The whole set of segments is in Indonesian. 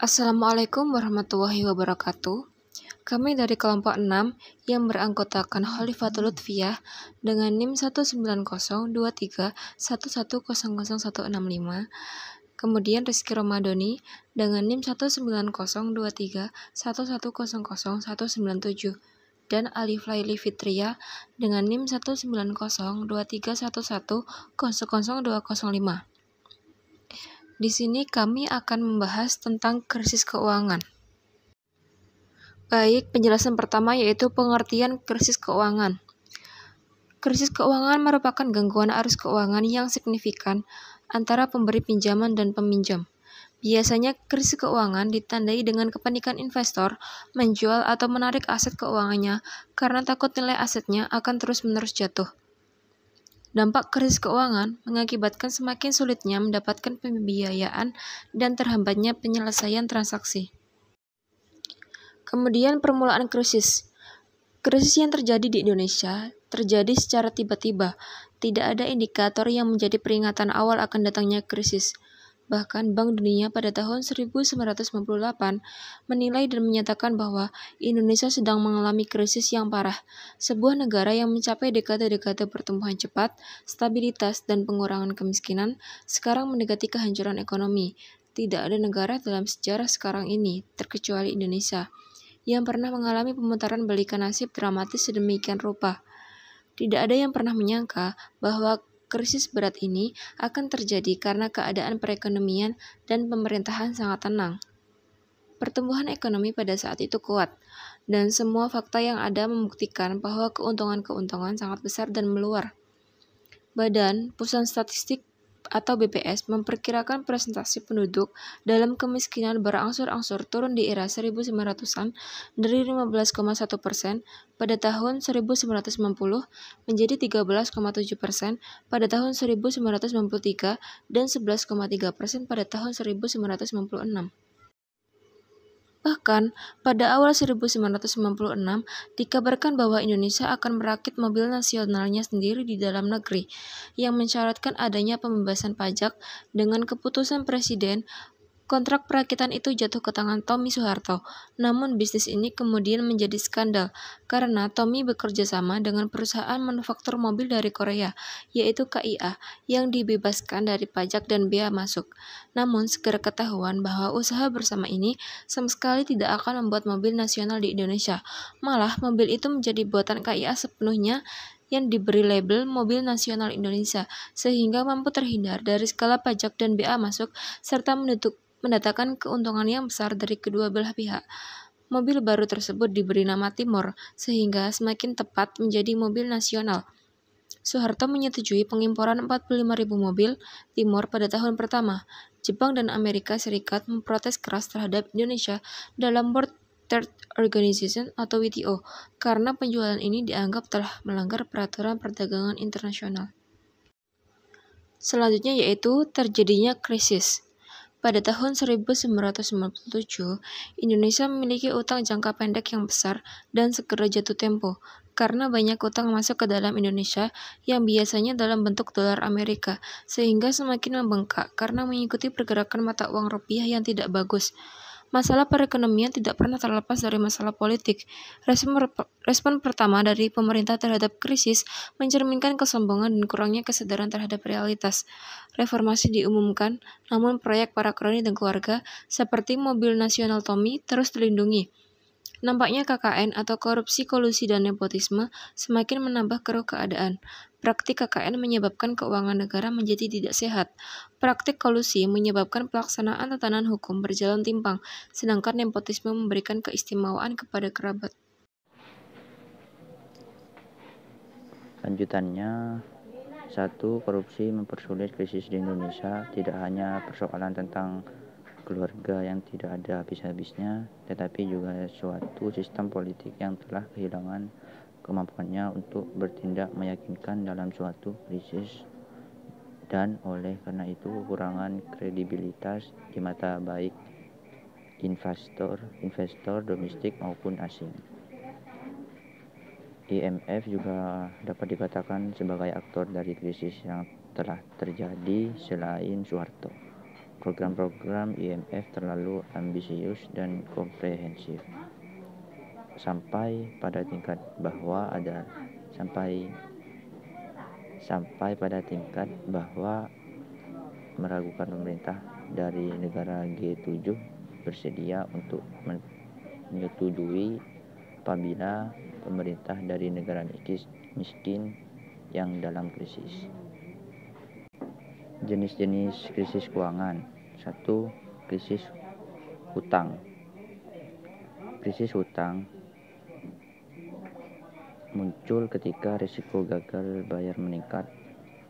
Assalamualaikum warahmatullahi wabarakatuh. Kami dari kelompok 6 yang beranggotakan Khalifatul Lutfiah dengan NIM 1902311000165, kemudian Rizky Romadoni dengan NIM 1902311001097 dan Ali Flaili Fitria dengan NIM 1902311002005. Di sini kami akan membahas tentang krisis keuangan. Baik, penjelasan pertama yaitu pengertian krisis keuangan. Krisis keuangan merupakan gangguan arus keuangan yang signifikan antara pemberi pinjaman dan peminjam. Biasanya krisis keuangan ditandai dengan kepanikan investor menjual atau menarik aset keuangannya karena takut nilai asetnya akan terus-menerus jatuh. Dampak krisis keuangan mengakibatkan semakin sulitnya mendapatkan pembiayaan dan terhambatnya penyelesaian transaksi. Kemudian permulaan krisis. Krisis yang terjadi di Indonesia terjadi secara tiba-tiba. Tidak ada indikator yang menjadi peringatan awal akan datangnya krisis. Bahkan Bank Dunia pada tahun 1998 menilai dan menyatakan bahwa Indonesia sedang mengalami krisis yang parah, sebuah negara yang mencapai dekade-dekade pertumbuhan cepat, stabilitas, dan pengurangan kemiskinan, sekarang mendekati kehancuran ekonomi. Tidak ada negara dalam sejarah sekarang ini, terkecuali Indonesia, yang pernah mengalami pemutaran balikan nasib dramatis sedemikian rupa. Tidak ada yang pernah menyangka bahwa Krisis berat ini akan terjadi karena keadaan perekonomian dan pemerintahan sangat tenang. Pertumbuhan ekonomi pada saat itu kuat, dan semua fakta yang ada membuktikan bahwa keuntungan-keuntungan sangat besar dan meluar. Badan Pusat Statistik atau BPS memperkirakan presentasi penduduk dalam kemiskinan berangsur-angsur turun di era 1900-an dari 15,1 persen pada tahun 1990 menjadi 13,7 persen pada tahun 1993 dan 11,3 persen pada tahun 1996. Bahkan, pada awal 1996 dikabarkan bahwa Indonesia akan merakit mobil nasionalnya sendiri di dalam negeri yang mensyaratkan adanya pembebasan pajak dengan keputusan Presiden Kontrak perakitan itu jatuh ke tangan Tommy Soeharto, namun bisnis ini kemudian menjadi skandal karena Tommy bekerja sama dengan perusahaan manufaktur mobil dari Korea, yaitu KIA, yang dibebaskan dari pajak dan bea masuk. Namun segera ketahuan bahwa usaha bersama ini sama sekali tidak akan membuat mobil nasional di Indonesia. Malah mobil itu menjadi buatan KIA sepenuhnya yang diberi label Mobil Nasional Indonesia, sehingga mampu terhindar dari skala pajak dan BA masuk, serta menutup mendatangkan keuntungan yang besar dari kedua belah pihak. Mobil baru tersebut diberi nama Timor, sehingga semakin tepat menjadi mobil nasional. Soeharto menyetujui pengimporan 45.000 mobil Timor pada tahun pertama. Jepang dan Amerika Serikat memprotes keras terhadap Indonesia dalam World Trade Organization atau WTO karena penjualan ini dianggap telah melanggar peraturan perdagangan internasional. Selanjutnya yaitu terjadinya krisis. Pada tahun 1997, Indonesia memiliki utang jangka pendek yang besar dan segera jatuh tempo karena banyak utang masuk ke dalam Indonesia yang biasanya dalam bentuk dolar Amerika, sehingga semakin membengkak karena mengikuti pergerakan mata uang rupiah yang tidak bagus masalah perekonomian tidak pernah terlepas dari masalah politik. Respon, pertama dari pemerintah terhadap krisis mencerminkan kesombongan dan kurangnya kesadaran terhadap realitas. Reformasi diumumkan, namun proyek para kroni dan keluarga seperti mobil nasional Tommy terus dilindungi. Nampaknya KKN atau korupsi, kolusi, dan nepotisme semakin menambah keruh keadaan. Praktik KKN menyebabkan keuangan negara menjadi tidak sehat. Praktik kolusi menyebabkan pelaksanaan tatanan hukum berjalan timpang, sedangkan nepotisme memberikan keistimewaan kepada kerabat. Lanjutannya, satu, korupsi mempersulit krisis di Indonesia tidak hanya persoalan tentang keluarga yang tidak ada habis-habisnya, tetapi juga suatu sistem politik yang telah kehilangan kemampuannya untuk bertindak meyakinkan dalam suatu krisis dan oleh karena itu kekurangan kredibilitas di mata baik investor, investor domestik maupun asing. IMF juga dapat dikatakan sebagai aktor dari krisis yang telah terjadi selain Soeharto. Program-program IMF terlalu ambisius dan komprehensif sampai pada tingkat bahwa ada sampai sampai pada tingkat bahwa meragukan pemerintah dari negara G7 bersedia untuk menyetujui apabila pemerintah dari negara miskin yang dalam krisis jenis-jenis krisis keuangan. Satu, krisis hutang. Krisis hutang muncul ketika risiko gagal bayar meningkat,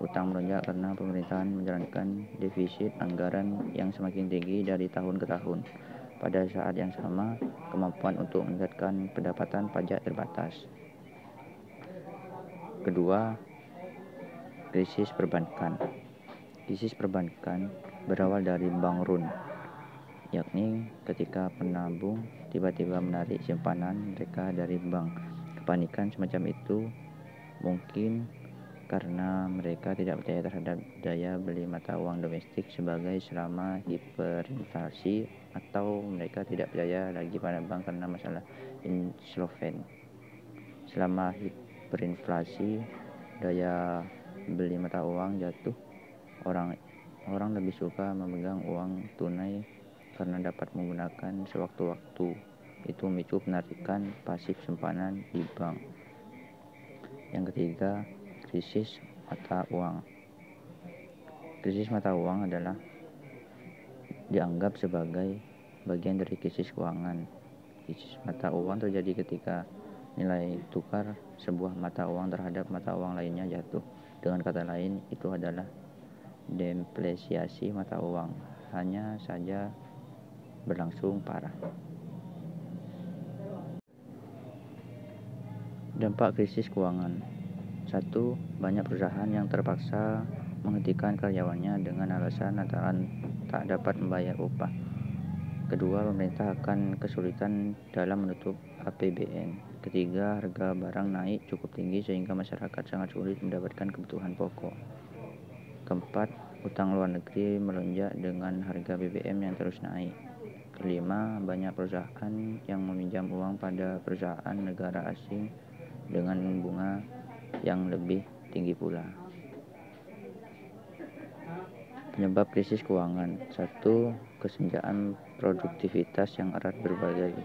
hutang melonjak karena pemerintahan menjalankan defisit anggaran yang semakin tinggi dari tahun ke tahun. Pada saat yang sama, kemampuan untuk meningkatkan pendapatan pajak terbatas. Kedua, krisis perbankan. Krisis perbankan berawal dari bank Run, yakni ketika penabung tiba-tiba menarik simpanan mereka dari bank. Kepanikan semacam itu mungkin karena mereka tidak percaya terhadap daya beli mata uang domestik sebagai selama hiperinflasi atau mereka tidak percaya lagi pada bank karena masalah insolven. Selama hiperinflasi, daya beli mata uang jatuh Orang orang lebih suka memegang uang tunai karena dapat menggunakan sewaktu-waktu. Itu memicu penarikan pasif simpanan di bank. Yang ketiga, krisis mata uang. Krisis mata uang adalah dianggap sebagai bagian dari krisis keuangan. Krisis mata uang terjadi ketika nilai tukar sebuah mata uang terhadap mata uang lainnya jatuh. Dengan kata lain, itu adalah depresiasi mata uang hanya saja berlangsung parah. Dampak krisis keuangan. Satu, banyak perusahaan yang terpaksa menghentikan karyawannya dengan alasan lantaran tak dapat membayar upah. Kedua, pemerintah akan kesulitan dalam menutup APBN. Ketiga, harga barang naik cukup tinggi sehingga masyarakat sangat sulit mendapatkan kebutuhan pokok. Keempat, utang luar negeri melonjak dengan harga BBM yang terus naik. Kelima, banyak perusahaan yang meminjam uang pada perusahaan negara asing dengan bunga yang lebih tinggi pula. Penyebab krisis keuangan satu kesenjangan produktivitas yang erat berbagai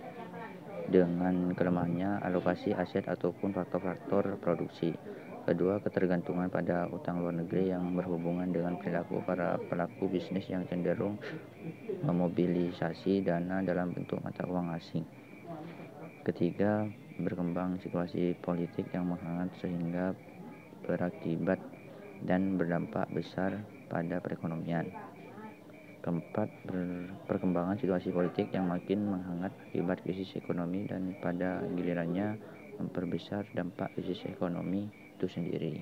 dengan kelemahannya alokasi aset ataupun faktor-faktor produksi Kedua, ketergantungan pada utang luar negeri yang berhubungan dengan perilaku para pelaku bisnis yang cenderung memobilisasi dana dalam bentuk mata uang asing. Ketiga, berkembang situasi politik yang menghangat sehingga berakibat dan berdampak besar pada perekonomian. Keempat, perkembangan situasi politik yang makin menghangat akibat krisis ekonomi dan pada gilirannya memperbesar dampak krisis ekonomi itu sendiri.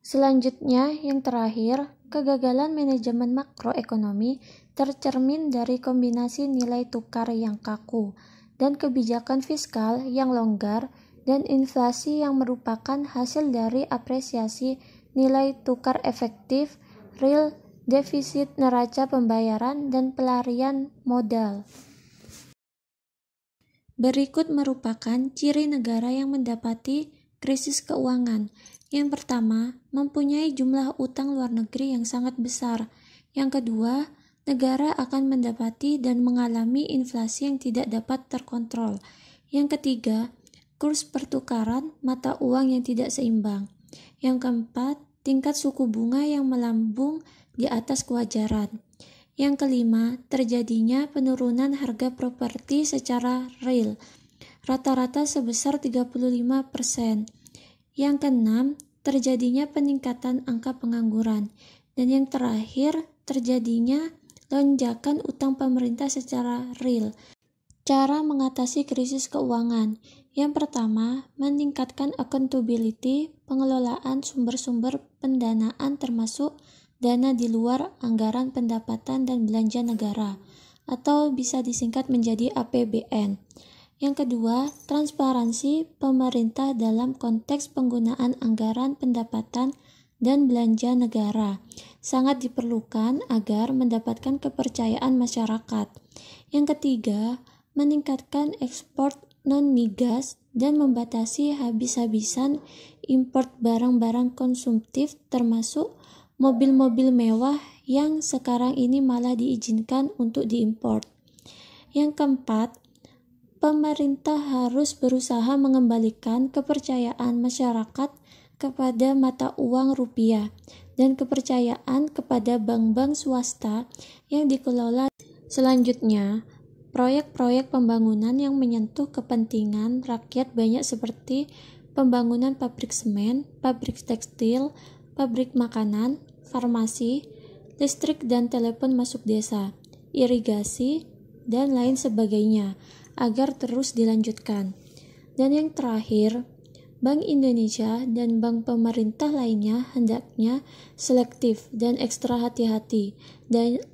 Selanjutnya, yang terakhir, kegagalan manajemen makroekonomi tercermin dari kombinasi nilai tukar yang kaku dan kebijakan fiskal yang longgar dan inflasi yang merupakan hasil dari apresiasi nilai tukar efektif, real defisit neraca pembayaran, dan pelarian modal. Berikut merupakan ciri negara yang mendapati krisis keuangan. Yang pertama, mempunyai jumlah utang luar negeri yang sangat besar. Yang kedua, negara akan mendapati dan mengalami inflasi yang tidak dapat terkontrol. Yang ketiga, kurs pertukaran mata uang yang tidak seimbang. Yang keempat, tingkat suku bunga yang melambung di atas kewajaran. Yang kelima, terjadinya penurunan harga properti secara real, rata-rata sebesar 35%. Yang keenam, terjadinya peningkatan angka pengangguran. Dan yang terakhir, terjadinya lonjakan utang pemerintah secara real. Cara mengatasi krisis keuangan. Yang pertama, meningkatkan accountability, pengelolaan sumber-sumber pendanaan termasuk dana di luar anggaran pendapatan dan belanja negara atau bisa disingkat menjadi APBN. Yang kedua, transparansi pemerintah dalam konteks penggunaan anggaran pendapatan dan belanja negara sangat diperlukan agar mendapatkan kepercayaan masyarakat. Yang ketiga, meningkatkan ekspor non migas dan membatasi habis-habisan import barang-barang konsumtif termasuk mobil-mobil mewah yang sekarang ini malah diizinkan untuk diimpor. Yang keempat, pemerintah harus berusaha mengembalikan kepercayaan masyarakat kepada mata uang rupiah dan kepercayaan kepada bank-bank swasta yang dikelola. Selanjutnya, proyek-proyek pembangunan yang menyentuh kepentingan rakyat banyak seperti pembangunan pabrik semen, pabrik tekstil, pabrik makanan, farmasi, listrik dan telepon masuk desa, irigasi, dan lain sebagainya agar terus dilanjutkan. Dan yang terakhir, Bank Indonesia dan bank pemerintah lainnya hendaknya selektif dan ekstra hati-hati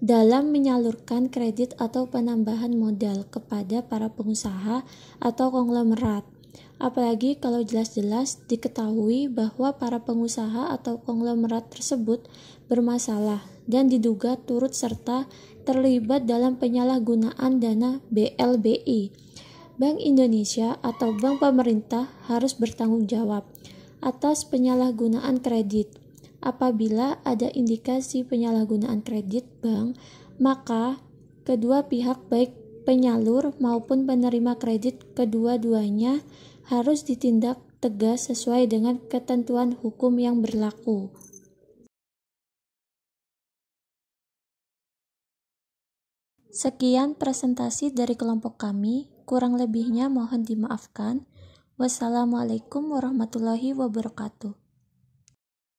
dalam menyalurkan kredit atau penambahan modal kepada para pengusaha atau konglomerat Apalagi kalau jelas-jelas diketahui bahwa para pengusaha atau konglomerat tersebut bermasalah dan diduga turut serta terlibat dalam penyalahgunaan dana BLBI. Bank Indonesia atau bank pemerintah harus bertanggung jawab atas penyalahgunaan kredit. Apabila ada indikasi penyalahgunaan kredit bank, maka kedua pihak baik penyalur maupun penerima kredit kedua-duanya harus ditindak tegas sesuai dengan ketentuan hukum yang berlaku. Sekian presentasi dari kelompok kami, kurang lebihnya mohon dimaafkan. Wassalamualaikum warahmatullahi wabarakatuh.